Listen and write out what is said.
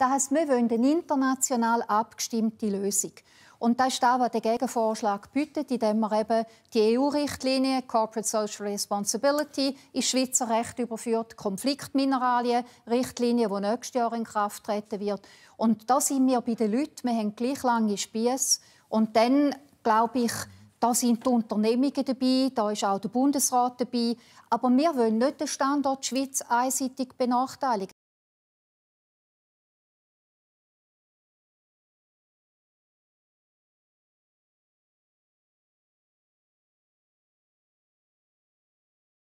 Das heisst, wir wollen eine international abgestimmte Lösung. Und das ist das, was der Gegenvorschlag bietet, indem man eben die EU-Richtlinie Corporate Social Responsibility ins Schweizer Recht überführt, Konfliktmineralien-Richtlinie, die nächstes Jahr in Kraft treten wird. Und da sind wir bei den Leuten, wir haben gleich lange Spieße. Und dann, glaube ich, da sind die Unternehmungen dabei, da ist auch der Bundesrat dabei. Aber wir wollen nicht den Standort Schweiz einseitig benachteiligen.